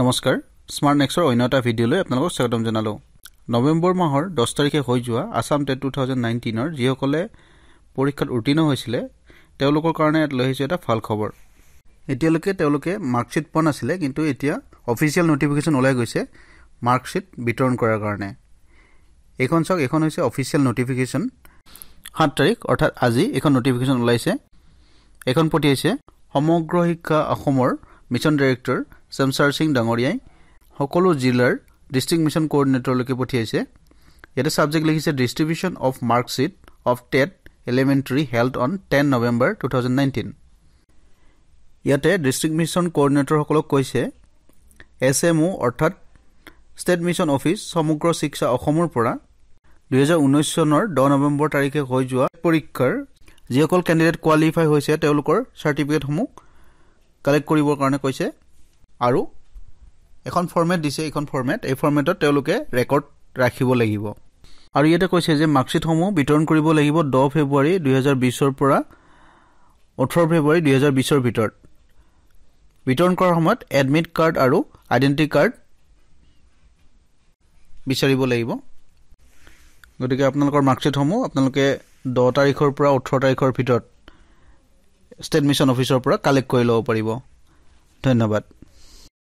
নমস্কাৰ স্মাৰ্ট নেক্সৰ অন্য এটা ভিডিঅ'লৈ আপোনালোকক স্বাগতম জনালোঁ নৱেম্বৰ মাহৰ দহ তাৰিখে হৈ যোৱা আছাম টেট টু থাউজেণ্ড নাইণ্টিনৰ যিসকলে পৰীক্ষাত উত্তীৰ্ণ হৈছিলে তেওঁলোকৰ কাৰণে ইয়াত লৈ আহিছোঁ এটা ভাল খবৰ এতিয়ালৈকে তেওঁলোকে মাৰ্কশ্বীট পোৱা নাছিলে কিন্তু এতিয়া অফিচিয়েল নটিফিকেশ্যন ওলাই গৈছে মাৰ্কশ্বীট বিতৰণ কৰাৰ কাৰণে এইখন চাওক এইখন হৈছে অফিচিয়েল নটিফিকেশ্যন সাত তাৰিখ অৰ্থাৎ আজি এইখন নটিফিকেশ্যন ওলাইছে এইখন পঠিয়াইছে সমগ্ৰ শিক্ষা অসমৰ মিছন ডাইৰেক্টৰ শ্যামচাৰ সিং ডাঙৰীয়াই সকলো জিলাৰ ডিষ্ট্ৰিক্ট মিছন কোঅৰ্ডিনেটৰলৈকে পঠিয়াইছে ইয়াতে ছাবজেক্ট লিখিছে distribution of marksheet of TET elementary health on ten November two thousand nineteen ইয়াতে ডিষ্ট্ৰিক্ট মিছন কোঅৰ্ডিনেটৰসকলক কৈছে এছ এম অ' অৰ্থাৎ ষ্টেট মিছন অফিচ সমগ্ৰ শিক্ষা অসমৰ পৰা দুহেজাৰ ঊনৈছ চনৰ দহ নৱেম্বৰ তাৰিখে হৈ যোৱা পৰীক্ষাৰ যিসকল কেণ্ডিডেট কোৱালিফাই হৈছে তেওঁলোকৰ চাৰ্টিফিকেটসমূহ কালেক্ট কৰিবৰ কাৰণে কৈছে আৰু এখন ফৰ্মেট দিছে এইখন ফৰ্মেট এই ফৰ্মেটত তেওঁলোকে ৰেকৰ্ড ৰাখিব লাগিব আৰু ইয়াতে কৈছে যে মাৰ্কশ্বিটসমূহ বিতৰণ কৰিব লাগিব দহ ফেব্ৰুৱাৰী দুহেজাৰ বিছৰ পৰা ওঠৰ ফেব্ৰুৱাৰী দুহেজাৰ বিছৰ ভিতৰত বিতৰণ কৰাৰ সময়ত এডমিট কাৰ্ড আৰু আইডেণ্টি কাৰ্ড বিচাৰিব লাগিব গতিকে আপোনালোকৰ মাৰ্কশ্বিটসমূহ আপোনালোকে দহ তাৰিখৰ পৰা ওঠৰ তাৰিখৰ ভিতৰত ষ্টেট মিছন অফিচৰ পৰা কালেক্ট কৰি ল'ব পাৰিব ধন্যবাদ